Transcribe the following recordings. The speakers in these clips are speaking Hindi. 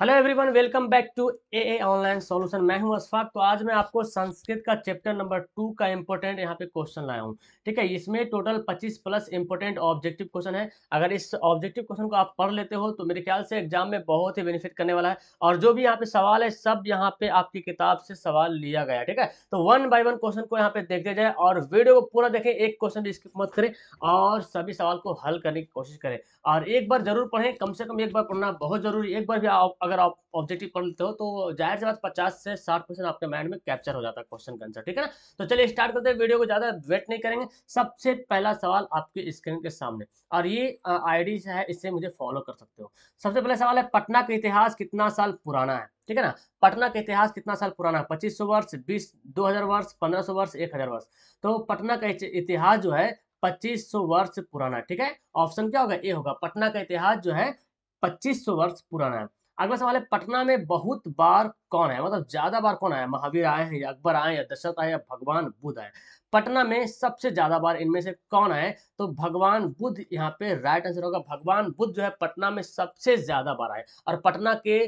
hello everyone welcome back to A online solution मैं हूं अशफाक तो आज मैं आपको संस्कृत का चैप्टर नंबर टू का इंपॉर्टेंट यहां पे क्वेश्चन लाया हूं ठीक है इसमें total 25 plus important objective question है अगर इस ऑब्जेक्टिव क्वेश्चन को आप पढ़ लेते हो तो मेरे ख्याल से एग्जाम में बहुत ही बेनिफिट करने वाला है और जो भी यहाँ पे सवाल है सब यहाँ पे आपकी किताब से सवाल लिया गया ठीक है तो वन बाई वन क्वेश्चन को यहाँ पे देख दिया जाए और वीडियो को पूरा देखें एक क्वेश्चन भी स्किप मत करें और सभी सवाल को हल करने की कोशिश करें और एक बार जरूर पढ़ें कम से कम एक बार पढ़ना बहुत जरूरी एक बार भी अगर अगर आप ऑब्जेक्टिव कर लेते हो तो जाहिर से बात पचास से साठ परसेंट आपके माइंड में कैप्चर हो जाता है क्वेश्चन का आंसर ठीक है ना तो चलिए स्टार्ट करते हैं वीडियो को ज़्यादा वेट नहीं करेंगे सबसे पहला सवाल आपके स्क्रीन के सामने और ये आईडी से है इससे मुझे फॉलो कर सकते हो सबसे पहला सवाल है पटना का इतिहास कितना साल पुराना है ठीक है ना पटना का इतिहास कितना साल पुराना है पच्चीस सौ वर्ष बीस दो हजार वर्ष पंद्रह सौ वर्ष एक हजार वर्ष तो पटना का इतिहास जो है पच्चीस सौ वर्ष पुराना ठीक है ऑप्शन क्या होगा ए होगा पटना का इतिहास जो है पच्चीस सौ वर्ष पुराना है अगला सवाल है पटना में बहुत बार कौन है मतलब ज्यादा बार कौन आया महावीर आए हैं या अकबर आए या दशरथ आए या भगवान बुद्ध आए पटना में सबसे ज्यादा बार इनमें से कौन आए तो भगवान बुद्ध यहाँ पे राइट आंसर होगा भगवान बुद्ध जो है पटना में सबसे ज्यादा बार आए और पटना के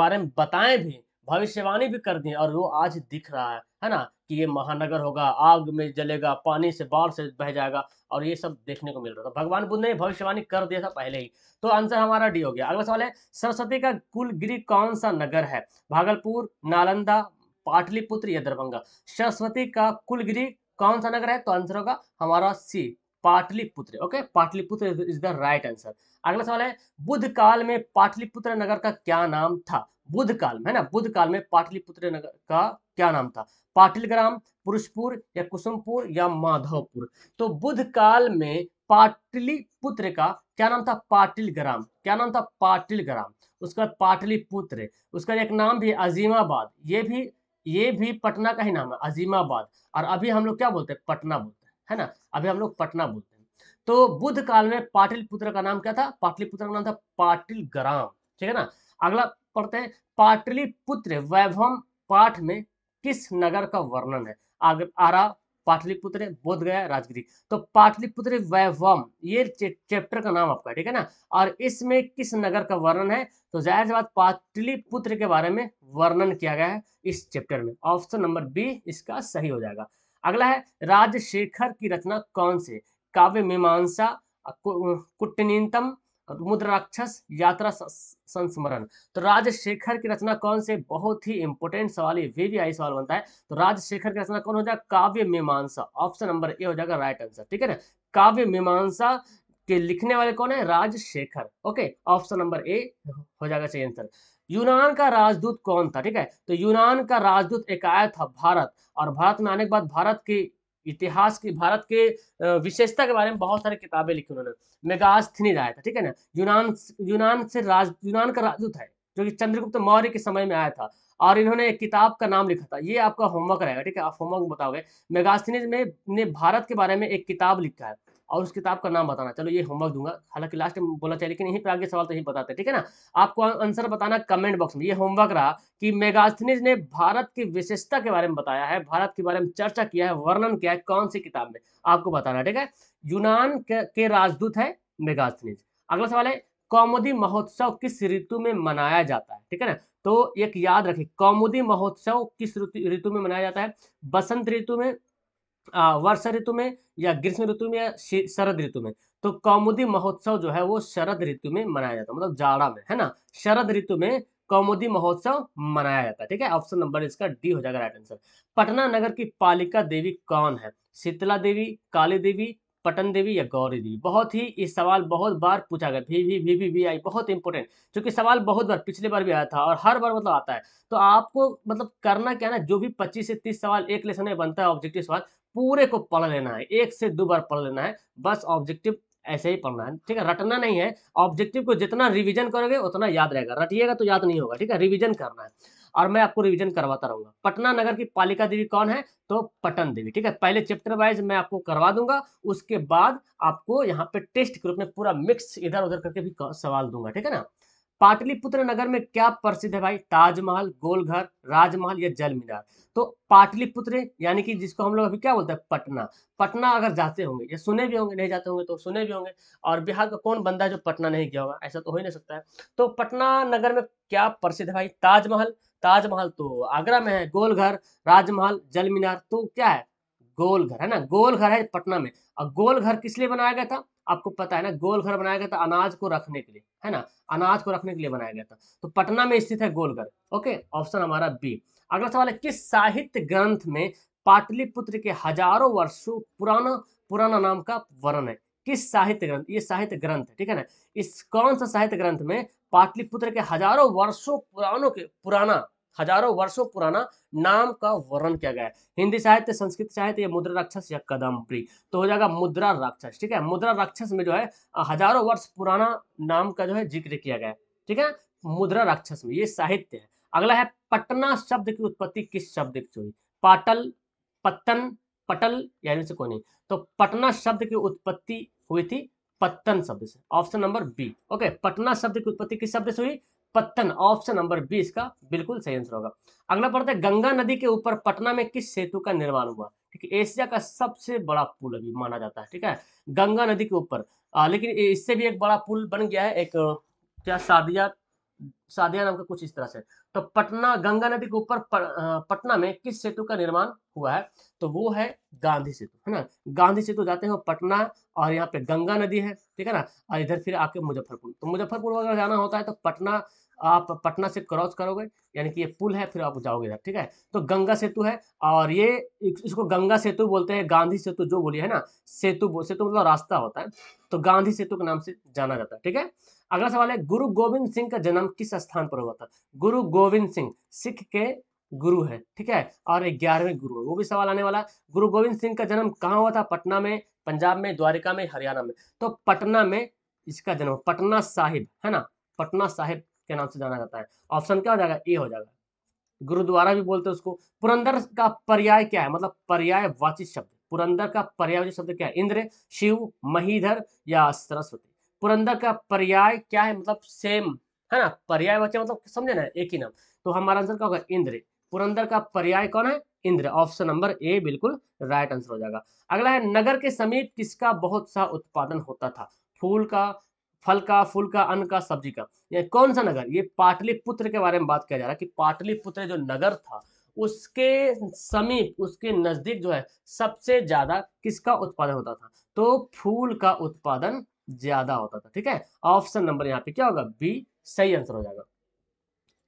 बारे में बताएं भी भविष्यवाणी भी कर दी और वो आज दिख रहा है है ना कि ये महानगर होगा आग में जलेगा पानी से बाढ़ से बह जाएगा और ये सब देखने को मिल रहा था भगवान बुद्ध ने भविष्यवाणी कर दिया था पहले ही तो आंसर हमारा डी हो गया अगला सवाल है सरस्वती का कुल गृह कौन सा नगर है भागलपुर नालंदा पाटलिपुत्र या दरभंगा सरस्वती का कुलगिरी कौन सा नगर है तो आंसर होगा हमारा C Pataliputra okay Pataliputra is the right answer अगला सवाल है बुद्ध काल में पाटलिपुत्र नगर का क्या नाम था बुद्ध काल है ना बुद्ध काल में पाटलिपुत्र नगर का क्या नाम था पाटिल ग्राम पुरुषपुर या कुसुमपुर या माधवपुर तो बुद्ध काल में पाटलिपुत्र का क्या नाम था पाटिल ग्राम क्या नाम था पाटिल ग्राम उसका पाटलिपुत्र उसका एक नाम भी अजीमाबाद ये भी ये भी पटना का ही नाम है अजीमाबाद और अभी हम लोग क्या बोलते हैं पटना बोलते हैं है ना अभी हम लोग पटना बोलते हैं तो बुद्ध काल में पाटिलपुत्र का नाम क्या था पाटलिपुत्र का नाम था पाटिल ग्राम ठीक है ना अगला पढ़ते हैं पाटलिपुत्र वैभव पाठ में किस नगर का वर्णन है आगर आरा पाटलिपुत्र बोध गया राजगिरी तो पाटलिपुत्र वैभव ये चैप्टर का नाम आपका ठीक है ना और इसमें किस नगर का वर्णन है तो जाहिर सी बात पाटलिपुत्र के बारे में वर्णन किया गया है इस चैप्टर में ऑप्शन नंबर बी इसका सही हो जाएगा अगला है राजशेखर की रचना कौन से काव्य मीमांसा कुटनीतम मुद्रा राक्षस यात्रा संस्मरण तो राजशेखर की रचना कौन से बहुत ही इंपॉर्टेंट सवाल है वे भी आई सवाल बनता है तो राजशेखर की रचना कौन हो जाएगा काव्य मीमांसा ऑप्शन नंबर ए हो जाएगा राइट आंसर ठीक है ना काव्य मीमांसा के लिखने वाले कौन है Rajshekhar okay option number A हो जाएगा सही आंसर यूनान का राजदूत कौन था ठीक है तो यूनान का राजदूत एक आया था भारत और भारत में आने के बाद भारत की इतिहास की भारत के विशेषता के बारे में बहुत सारी किताबें लिखी उन्होंने मेगास्थनीज आया था ठीक है ना यूनान यूनान से राज यूनान का राजदूत है जो कि चंद्रगुप्त मौर्य के समय में आया था और इन्होंने एक किताब का नाम लिखा था ये आपका होमवर्क रहेगा ठीक है आप होमवर्क बताओगे मेगास्थनीज में ने भारत के बारे में एक किताब लिखा है और उस किताब का नाम बताना चलो ये होमवर्क दूंगा हालांकि लास्ट में बोला चाहिए लेकिन यहीं पर आगे सवाल तो यही बताते हैं ठीक है ना आपको आंसर बताना कमेंट बॉक्स में ये होमवर्क रहा कि मेगास्थनीज ने भारत की विशेषता के बारे में बताया है भारत के बारे में चर्चा किया है वर्णन किया है कौन सी किताब में आपको बताना ठीक है यूनान के राजदूत है मेगास्थनीज अगला सवाल है कौमुदी महोत्सव किस ऋतु में मनाया जाता है ठीक है ना तो एक याद रखिए कौमुदी महोत्सव किस ऋतु में मनाया जाता है बसंत ऋतु में वर्षा ऋतु में या ग्रीष्म ऋतु में या शरद ऋतु में तो कौमुदी महोत्सव जो है वो शरद ऋतु में मनाया जाता है मतलब जाड़ा में है ना शरद ऋतु में कौमुदी महोत्सव मनाया जाता है ठीक है ऑप्शन नंबर इसका डी हो जाएगा राइट आंसर पटना नगर की पालिका देवी कौन है शीतला देवी काली देवी पटन देवी या गौरी देवी बहुत ही इस सवाल बहुत बार पूछा गया V V V V V I बहुत इंपॉर्टेंट क्योंकि सवाल बहुत बार पिछले बार भी आया था और हर बार मतलब आता है तो आपको मतलब करना क्या ना जो भी 25 से 30 सवाल एक लेसन में बनता है ऑब्जेक्टिव सवाल पूरे को पढ़ लेना है एक से दो बार पढ़ लेना है बस ऑब्जेक्टिव ऐसे ही पढ़ना है ठीक है रटना नहीं है ऑब्जेक्टिव को जितना रिविजन करोगे उतना याद रहेगा रटिएगा तो याद नहीं होगा ठीक है रिविजन करना है और मैं आपको रिविजन करवाता रहूंगा पटना नगर की पालिका देवी कौन है तो पटन देवी ठीक है पहले चैप्टर वाइज मैं आपको करवा दूंगा उसके बाद आपको यहाँ पे टेस्ट के रूप में पूरा मिक्स इधर उधर करके भी सवाल दूंगा ठीक है ना पाटलिपुत्र नगर में क्या प्रसिद्ध है भाई ताजमहल गोलघर राजमहल या जल मीनार तो पाटलिपुत्र यानी कि जिसको हम लोग अभी क्या बोलते हैं पटना पटना अगर जाते होंगे या सुने भी होंगे नहीं जाते होंगे तो सुने भी होंगे और बिहार का कौन बंदा है जो पटना नहीं गया होगा ऐसा तो हो ही नहीं सकता है तो पटना नगर में क्या प्रसिद्ध है भाई ताजमहल ताजमहल तो आगरा में है गोलघर राजमहल जल मीनार तो क्या है गोलघर है ना गोलघर है पटना में और गोलघर किस लिए बनाया गया था आपको पता है ना गोलघर बनाया गया था अनाज को रखने के लिए है ना अनाज को रखने के लिए बनाया गया था तो पटना में स्थित है गोलघर ओके ऑप्शन हमारा बी अगला सवाल है किस साहित्य ग्रंथ में पाटलिपुत्र के हजारों वर्षों पुराना पुराना नाम का वर्णन है किस साहित्य ग्रंथ ये साहित्य ग्रंथ है ठीक है ना इस कौन सा साहित्य ग्रंथ में पाटलिपुत्र के हजारों वर्षों पुरानों के पुराना हजारों वर्षों पुराना नाम का वर्णन किया गया है हिंदी साहित्य संस्कृत साहित्य या मुद्रा राक्षस या कदम्बरी तो हो जाएगा मुद्रा राक्षस ठीक है मुद्रा राक्षस में जो है हजारों वर्ष पुराना नाम का जो है जिक्र किया गया है ठीक है मुद्रा राक्षस में ये साहित्य है अगला है पटना शब्द की उत्पत्ति किस शब्द की हुई पाटल पतन पटल यानी से कोनी तो पटना शब्द की उत्पत्ति हुई थी पत्तन शब्द से option number B okay Patna शब्द की उत्पत्ति किस शब्द से हुई पत्तन ऑप्शन नंबर बी इसका बिल्कुल सही आंसर होगा अगला पढ़ते हैं गंगा नदी के ऊपर पटना में किस सेतु का निर्माण हुआ ठीक है एशिया का सबसे बड़ा पुल अभी माना जाता है ठीक है गंगा नदी के ऊपर लेकिन इससे भी एक बड़ा पुल बन गया है एक क्या सादिया सादिया नाम का कुछ इस तरह से तो पटना गंगा नदी के ऊपर पटना में किस सेतु का निर्माण हुआ है तो वो है गांधी सेतु है ना गांधी सेतु जाते हैं पटना और यहाँ पे गंगा नदी है ठीक है ना और इधर फिर आके मुजफ्फरपुर तो मुजफ्फरपुर अगर जाना होता है तो पटना आप पटना से क्रॉस करोगे यानी कि ये पुल है फिर आप जाओगे इधर ठीक है तो गंगा सेतु है और ये इसको गंगा सेतु बोलते हैं गांधी सेतु जो बोलिए है ना सेतु सेतु मतलब रास्ता होता है तो गांधी सेतु के नाम से जाना जाता है ठीक है अगला सवाल है गुरु गोविंद सिंह का जन्म किस स्थान पर हुआ था गुरु गोविंद सिंह सिख के गुरु है ठीक है और ग्यारहवें गुरु है वो भी सवाल आने वाला गुरु गोविंद सिंह का जन्म कहाँ हुआ था पटना में पंजाब में द्वारिका में हरियाणा में तो पटना में इसका जन्म पटना साहिब है ना पटना साहिब के नाम से जाना जाता है ऑप्शन क्या हो जाएगा ए हो जाएगा गुरुद्वारा भी बोलते हैं उसको पुरंदर का पर्याय क्या है मतलब पर्याय वाचित शब्द पुरंदर का पर्यायवाची शब्द क्या है इंद्र शिव महीधर या सरस्वती पुरंदर का पर्याय क्या है मतलब सेम है ना पर्याय वाचक मतलब समझे ना एक ही नाम तो हमारा आंसर क्या होगा इंद्र पुरंदर का पर्याय कौन है इंद्र ऑप्शन नंबर ए बिल्कुल राइट आंसर हो जाएगा अगला है नगर के समीप किसका बहुत सा उत्पादन होता था फूल का फल का फूल का अन्न का सब्जी का ये कौन सा नगर ये पाटलिपुत्र के बारे में बात किया जा रहा है कि पाटलिपुत्र जो नगर था उसके समीप उसके नज़दीक जो है सबसे ज़्यादा किसका उत्पादन होता था तो फूल का उत्पादन ज़्यादा होता था ठीक है ऑप्शन नंबर यहाँ पे क्या होगा बी सही आंसर हो जाएगा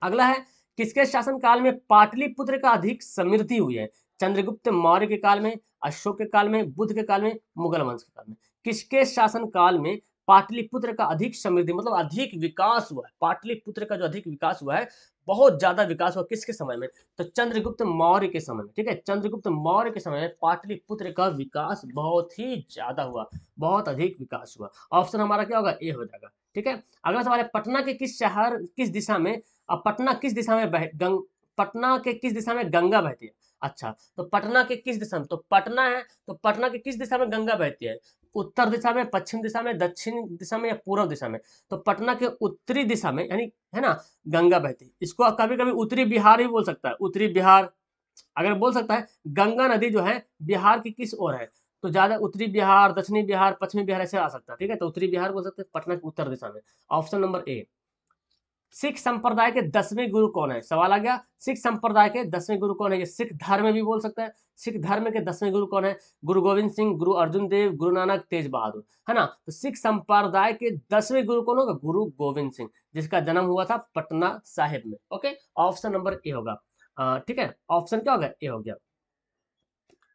अगला है किसके शासनकाल में पाटलिपुत्र का अधिक समृद्धि हुई है चंद्रगुप्त मौर्य के काल में अशोक के काल में बुद्ध के काल में मुगल वंश के काल में किसके शासनकाल में पाटलिपुत्र का अधिक समृद्धि मतलब अधिक विकास हुआ है पाटलिपुत्र का जो अधिक विकास हुआ है बहुत ज्यादा विकास हुआ किसके समय में तो चंद्रगुप्त मौर्य के समय में ठीक है चंद्रगुप्त मौर्य के समय में पाटलिपुत्र का विकास बहुत ही ज्यादा हुआ बहुत अधिक विकास हुआ ऑप्शन हमारा क्या होगा ए हो जाएगा ठीक है अगला सवाल है पटना के किस शहर किस दिशा में अब पटना किस दिशा में बह गंग पटना के किस दिशा में गंगा बहती है अच्छा तो पटना के किस दिशा में तो पटना है तो पटना के किस दिशा में गंगा बहती है उत्तर दिशा में पश्चिम दिशा में दक्षिण दिशा में या पूर्व दिशा में तो पटना के उत्तरी दिशा में यानी है ना गंगा बहती है इसको कभी कभी उत्तरी बिहार ही बोल सकता है उत्तरी बिहार अगर बोल सकता है गंगा नदी जो है बिहार की किस ओर है तो ज्यादा उत्तरी बिहार दक्षिणी बिहार पश्चिमी बिहार ऐसे आ सकता है ठीक है तो उत्तरी बिहार बोल सकते हैं पटना के उत्तर दिशा में ऑप्शन नंबर ए सिख संप्रदाय के दसवें गुरु कौन है सवाल आ गया सिख संप्रदाय के दसवें गुरु कौन है ये सिख धर्म भी बोल सकते हैं सिख धर्म के दसवें गुरु कौन है गुरु गोविंद सिंह गुरु अर्जुन देव गुरु नानक तेज बहादुर है ना तो सिख संप्रदाय के दसवें गुरु कौन होगा गुरु गोविंद सिंह जिसका जन्म हुआ था पटना साहिब में ओके ऑप्शन नंबर ए होगा ठीक है ऑप्शन क्या होगा ए हो गया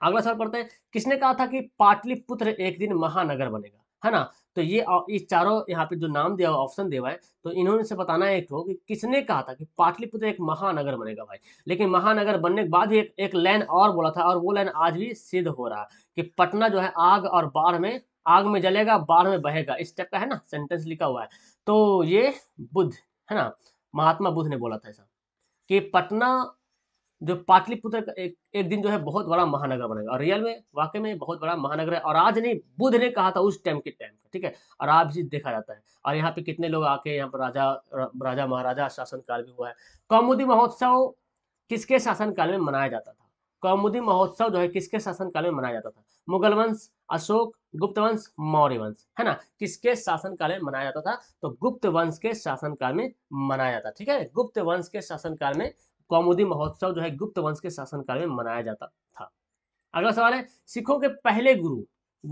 अगला सवाल पढ़ते हैं किसने कहा था कि पाटलिपुत्र एक दिन महानगर बनेगा है ना तो ये इस चारों यहाँ पे जो नाम दिया हुआ ऑप्शन दिया हुआ है तो इन्होंने से बताना है एक कि किसने कहा था कि पाटलिपुत्र एक महानगर बनेगा भाई लेकिन महानगर बनने के बाद ही एक, एक लाइन और बोला था और वो लाइन आज भी सिद्ध हो रहा है कि पटना जो है आग और बाढ़ में आग में जलेगा बाढ़ में बहेगा इस टाइप का है ना सेंटेंस लिखा हुआ है तो ये बुद्ध है ना महात्मा बुद्ध ने बोला था ऐसा कि पटना जो पाटलिपुत्र एक, एक दिन जो है बहुत बड़ा महानगर बनेगा और रियल में वाकई में बहुत बड़ा महानगर है और आज नहीं बुद्ध ने कहा था उस टाइम के टाइम ठीक है और आज भी देखा जाता है और यहाँ पे कितने लोग आके यहाँ पर राजा राजा महाराजा शासनकाल भी हुआ है कौमुदी महोत्सव किसके शासन काल में मनाया जाता था कौमुदी महोत्सव जो है किसके शासन काल में मनाया जाता था मुगल वंश अशोक गुप्त वंश मौर्य वंश है ना किसके शासन काल में मनाया जाता था तो गुप्त वंश के शासन काल में मनाया जाता ठीक है गुप्त वंश के शासन काल में कौमुदी महोत्सव जो है गुप्त वंश के शासनकाल में मनाया जाता था अगला सवाल है सिखों के पहले गुरु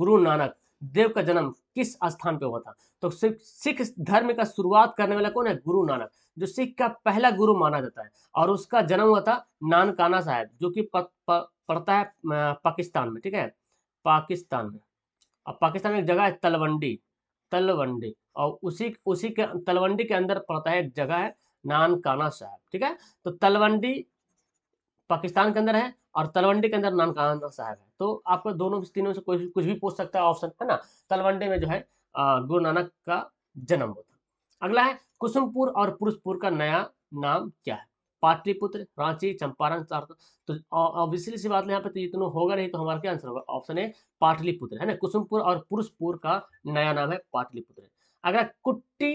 गुरु नानक देव का जन्म किस स्थान पर हुआ था तो सिख धर्म का शुरुआत करने वाला कौन है गुरु नानक जो सिख का पहला गुरु माना जाता है और उसका जन्म हुआ था नानकाना साहब जो कि पड़ता है पाकिस्तान में ठीक है पाकिस्तान में और पाकिस्तान में एक जगह है तलवंडी तलवंडी और उसी उसी के तलवंडी के अंदर पड़ता है एक जगह है नानकाना साहब ठीक है तो तलवंडी पाकिस्तान के अंदर है और तलवंडी के अंदर नानकाना साहब है तो आपको दोनों तीनों से कोई कुछ भी पूछ सकता है ऑप्शन है ना तलवंडी में जो है गुरु नानक का जन्म होता अगला है कुसुमपुर और पुरुषपुर का नया नाम क्या है पाटलिपुत्र रांची चंपारण तो ऑब्वियसली सी बात यहाँ पे तो ये तो होगा नहीं तो हमारा क्या आंसर होगा ऑप्शन है पाटलिपुत्र है ना कुसुमपुर और पुरुषपुर का नया नाम है पाटलिपुत्र अगला कुट्टी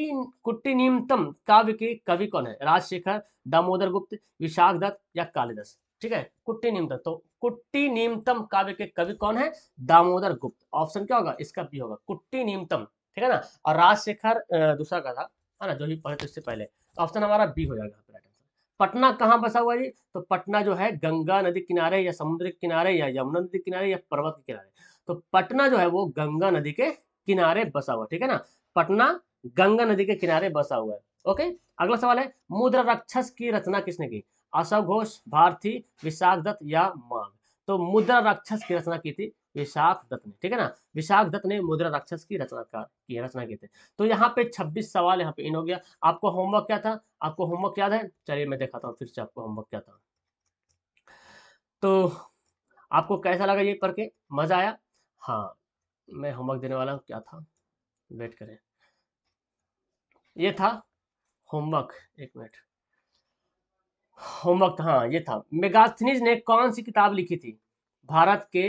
कुट्टी निम्नतम काव्य के कवि कौन है राजशेखर दामोदर गुप्त विशाख दत्त या कालिदास ठीक है कुट्टी निम्नतम तो कुट्टी निम्नतम काव्य के कवि कौन है दामोदर गुप्त ऑप्शन क्या होगा इसका भी होगा कुट्टी निम्नतम ठीक है ना और राजशेखर दूसरा का था है ना जो भी पढ़े उससे पहले ऑप्शन तो हमारा बी हो जाएगा पटना कहाँ बसा हुआ जी तो पटना जो है गंगा नदी किनारे या समुद्र के किनारे या यमुना नदी किनारे या पर्वत के किनारे तो पटना जो है वो गंगा नदी के किनारे बसा हुआ ठीक है ना पटना गंगा नदी के किनारे बसा हुआ है ओके अगला सवाल है मुद्रा राक्षस की रचना किसने की अशोक घोष भारती विशाख दत्त या मांग तो मुद्रा राक्षस की रचना की थी विशाख दत्त ने ठीक है ना विशाख दत्त ने मुद्रा राक्षस की रचना की रचना की थी तो यहाँ पे 26 सवाल यहाँ पे इन हो गया आपको होमवर्क क्या था आपको होमवर्क याद है चलिए मैं दिखाता हूँ फिर से आपको होमवर्क क्या था तो आपको कैसा लगा ये करके मजा आया हाँ मैं होमवर्क देने वाला हूँ क्या था वेट करें ये था होमवर्क एक मिनट होमवर्क हाँ ये था मेगास्थनीज ने कौन सी किताब लिखी थी भारत के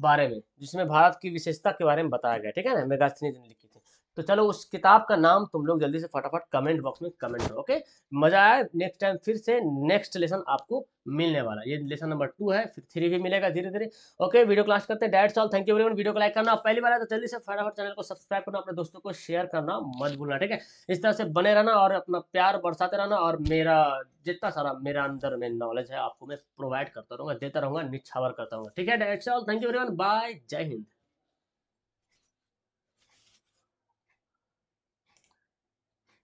बारे में जिसमें भारत की विशेषता के बारे में बताया गया ठीक है ना मेगास्थनीज ने लिखी तो चलो उस किताब का नाम तुम लोग जल्दी से फटाफट कमेंट बॉक्स में कमेंट करो ओके मजा आया नेक्स्ट टाइम फिर से नेक्स्ट लेसन आपको मिलने वाला ये लेसन नंबर टू है फिर थ्री भी मिलेगा धीरे धीरे ओके वीडियो क्लास करते हैं direct sol thank you very much video को लाइक करना पहली बार है तो जल्दी से फटाफट चैनल को सब्सक्राइब करना अपने दोस्तों को शेयर करना मत भूलना ठीक है इस तरह से बने रहना और अपना प्यार बरसाते रहना और मेरा जितना सारा मेरा अंदर में नॉलेज है आपको मैं प्रोवाइड करता रहूँगा देता रहूँगा निछावर करता रहूंगा ठीक है direct sol thank you very much bye Jai Hind